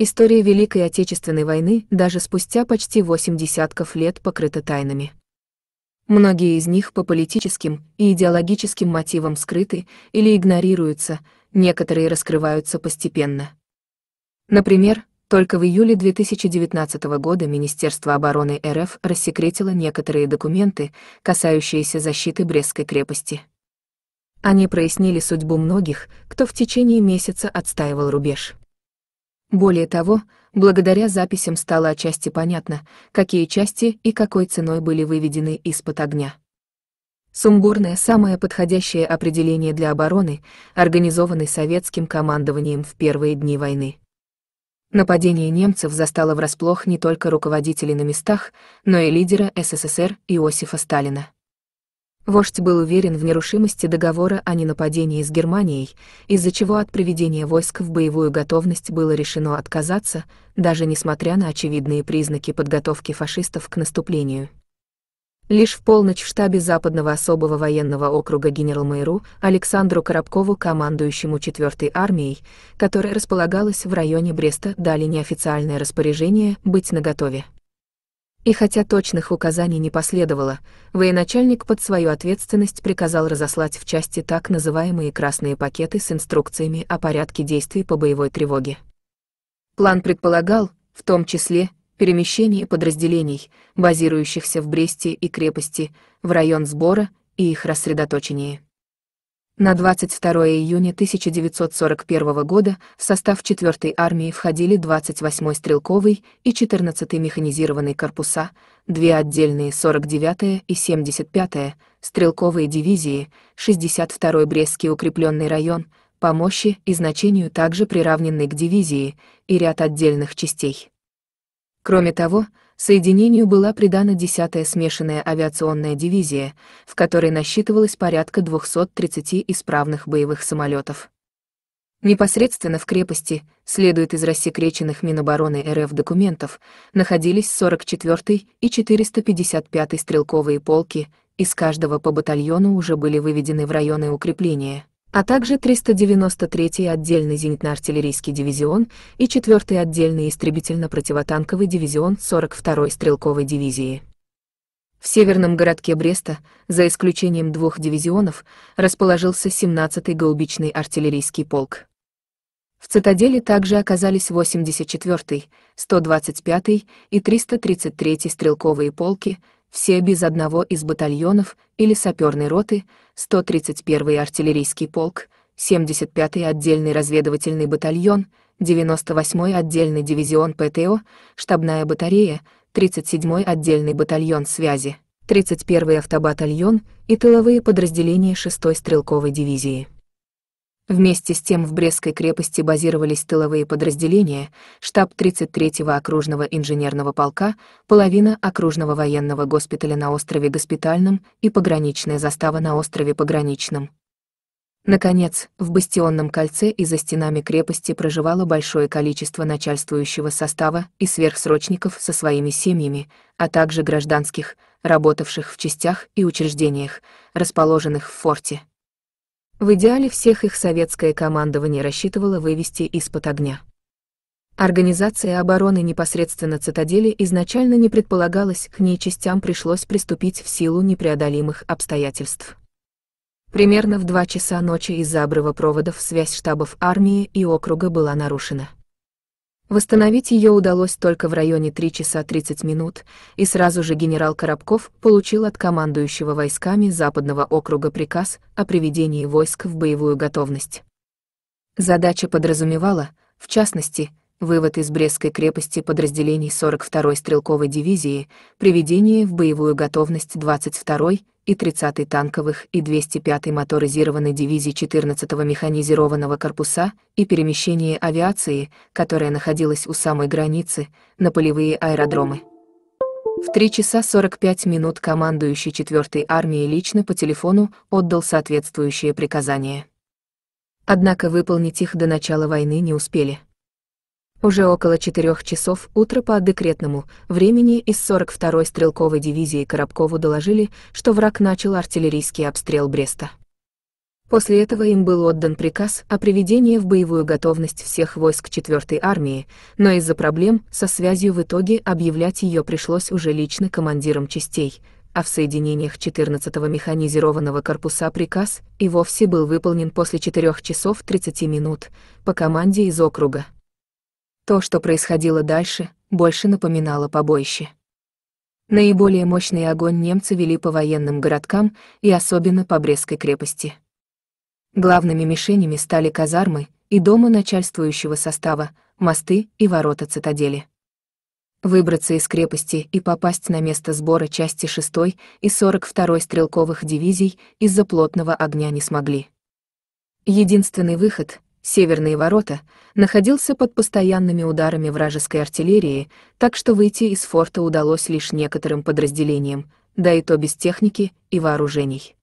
История Великой Отечественной войны даже спустя почти восемь десятков лет покрыта тайнами. Многие из них по политическим и идеологическим мотивам скрыты или игнорируются, некоторые раскрываются постепенно. Например, только в июле 2019 года Министерство обороны РФ рассекретило некоторые документы, касающиеся защиты Брестской крепости. Они прояснили судьбу многих, кто в течение месяца отстаивал рубеж. Более того, благодаря записям стало отчасти понятно, какие части и какой ценой были выведены из-под огня. Сумбурное – самое подходящее определение для обороны, организованной советским командованием в первые дни войны. Нападение немцев застало врасплох не только руководителей на местах, но и лидера СССР Иосифа Сталина. Вождь был уверен в нерушимости договора о ненападении с Германией, из-за чего от приведения войск в боевую готовность было решено отказаться, даже несмотря на очевидные признаки подготовки фашистов к наступлению. Лишь в полночь в штабе Западного особого военного округа генерал-майору Александру Коробкову, командующему 4-й армией, которая располагалась в районе Бреста, дали неофициальное распоряжение быть наготове. И хотя точных указаний не последовало, военачальник под свою ответственность приказал разослать в части так называемые красные пакеты с инструкциями о порядке действий по боевой тревоге. План предполагал, в том числе, перемещение подразделений, базирующихся в Бресте и крепости, в район сбора и их рассредоточение. На 22 июня 1941 года в состав 4-й армии входили 28-й стрелковый и 14-й механизированный корпуса, две отдельные 49-я и 75-я, стрелковые дивизии, 62-й Брестский укрепленный район, по мощи и значению также приравненный к дивизии, и ряд отдельных частей. Кроме того, соединению была придана 10-я смешанная авиационная дивизия, в которой насчитывалось порядка 230 исправных боевых самолетов. Непосредственно в крепости, следует из рассекреченных Минобороны РФ документов, находились 44-й и 455-й стрелковые полки, из каждого по батальону уже были выведены в районы укрепления а также 393-й отдельный зенитно-артиллерийский дивизион и 4-й отдельный истребительно-противотанковый дивизион 42-й стрелковой дивизии. В северном городке Бреста, за исключением двух дивизионов, расположился 17-й гаубичный артиллерийский полк. В цитадели также оказались 84-й, 125-й и 333-й стрелковые полки, все без одного из батальонов или саперной роты, 131-й артиллерийский полк, 75-й отдельный разведывательный батальон, 98-й отдельный дивизион ПТО, штабная батарея, 37-й отдельный батальон связи, 31-й автобатальон и тыловые подразделения 6-й стрелковой дивизии. Вместе с тем в Брестской крепости базировались тыловые подразделения, штаб 33-го окружного инженерного полка, половина окружного военного госпиталя на острове Госпитальном и пограничная застава на острове Пограничном. Наконец, в Бастионном кольце и за стенами крепости проживало большое количество начальствующего состава и сверхсрочников со своими семьями, а также гражданских, работавших в частях и учреждениях, расположенных в форте. В идеале всех их советское командование рассчитывало вывести из-под огня. Организация обороны непосредственно цитадели изначально не предполагалась, к ней частям пришлось приступить в силу непреодолимых обстоятельств. Примерно в 2 часа ночи из-за обрыва проводов связь штабов армии и округа была нарушена. Восстановить ее удалось только в районе 3 часа 30 минут, и сразу же генерал Коробков получил от командующего войсками Западного округа приказ о приведении войск в боевую готовность. Задача подразумевала, в частности, вывод из Брестской крепости подразделений 42-й стрелковой дивизии, приведение в боевую готовность 22-й и 30-й танковых и 205-й моторизированной дивизии 14-го механизированного корпуса и перемещение авиации, которая находилась у самой границы, на полевые аэродромы. В 3 часа 45 минут командующий 4-й армией лично по телефону отдал соответствующие приказания. Однако выполнить их до начала войны не успели. Уже около 4 часов утра по декретному времени из 42-й стрелковой дивизии Коробкову доложили, что враг начал артиллерийский обстрел Бреста. После этого им был отдан приказ о приведении в боевую готовность всех войск 4-й армии, но из-за проблем со связью в итоге объявлять ее пришлось уже лично командирам частей, а в соединениях 14-го механизированного корпуса приказ и вовсе был выполнен после 4 часов 30 минут по команде из округа. То, что происходило дальше, больше напоминало побоище. Наиболее мощный огонь немцы вели по военным городкам и особенно по Брестской крепости. Главными мишенями стали казармы и дома начальствующего состава, мосты и ворота цитадели. Выбраться из крепости и попасть на место сбора части 6 и 42 стрелковых дивизий из-за плотного огня не смогли. Единственный выход Северные ворота, находился под постоянными ударами вражеской артиллерии, так что выйти из форта удалось лишь некоторым подразделениям, да и то без техники и вооружений.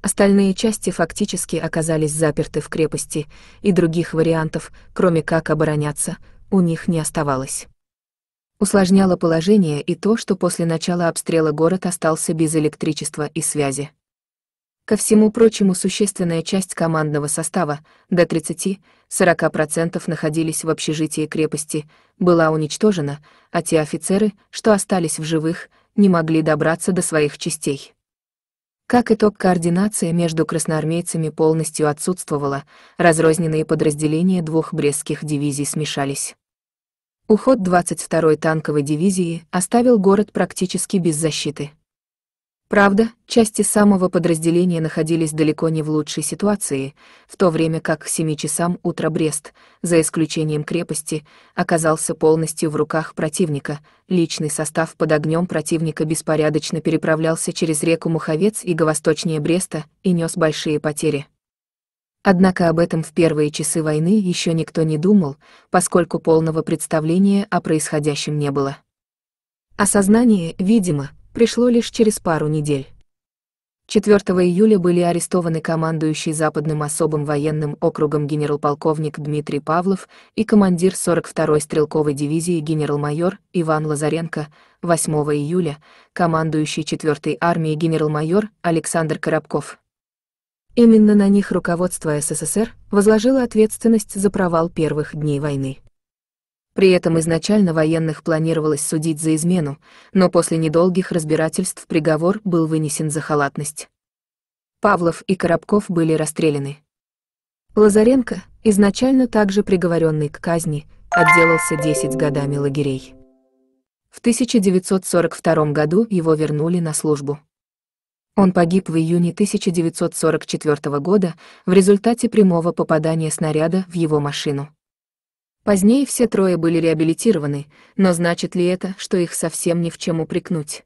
Остальные части фактически оказались заперты в крепости, и других вариантов, кроме как обороняться, у них не оставалось. Усложняло положение и то, что после начала обстрела город остался без электричества и связи. Ко всему прочему, существенная часть командного состава, до 30-40% находились в общежитии крепости, была уничтожена, а те офицеры, что остались в живых, не могли добраться до своих частей. Как итог, координация между красноармейцами полностью отсутствовала, разрозненные подразделения двух брестских дивизий смешались. Уход 22-й танковой дивизии оставил город практически без защиты. Правда, части самого подразделения находились далеко не в лучшей ситуации, в то время как к семи часам утра Брест, за исключением крепости, оказался полностью в руках противника. Личный состав под огнем противника беспорядочно переправлялся через реку Муховец юго-восточнее Бреста и нес большие потери. Однако об этом в первые часы войны еще никто не думал, поскольку полного представления о происходящем не было. Осознание, видимо, пришло лишь через пару недель. 4 июля были арестованы командующий Западным особым военным округом генерал-полковник Дмитрий Павлов и командир 42-й стрелковой дивизии генерал-майор Иван Лазаренко, 8 июля командующий 4-й армией генерал-майор Александр Коробков. Именно на них руководство СССР возложило ответственность за провал первых дней войны. При этом изначально военных планировалось судить за измену, но после недолгих разбирательств приговор был вынесен за халатность. Павлов и Коробков были расстреляны. Лазаренко, изначально также приговоренный к казни, отделался 10 годами лагерей. В 1942 году его вернули на службу. Он погиб в июне 1944 года в результате прямого попадания снаряда в его машину. Позднее все трое были реабилитированы, но значит ли это, что их совсем ни в чем упрекнуть?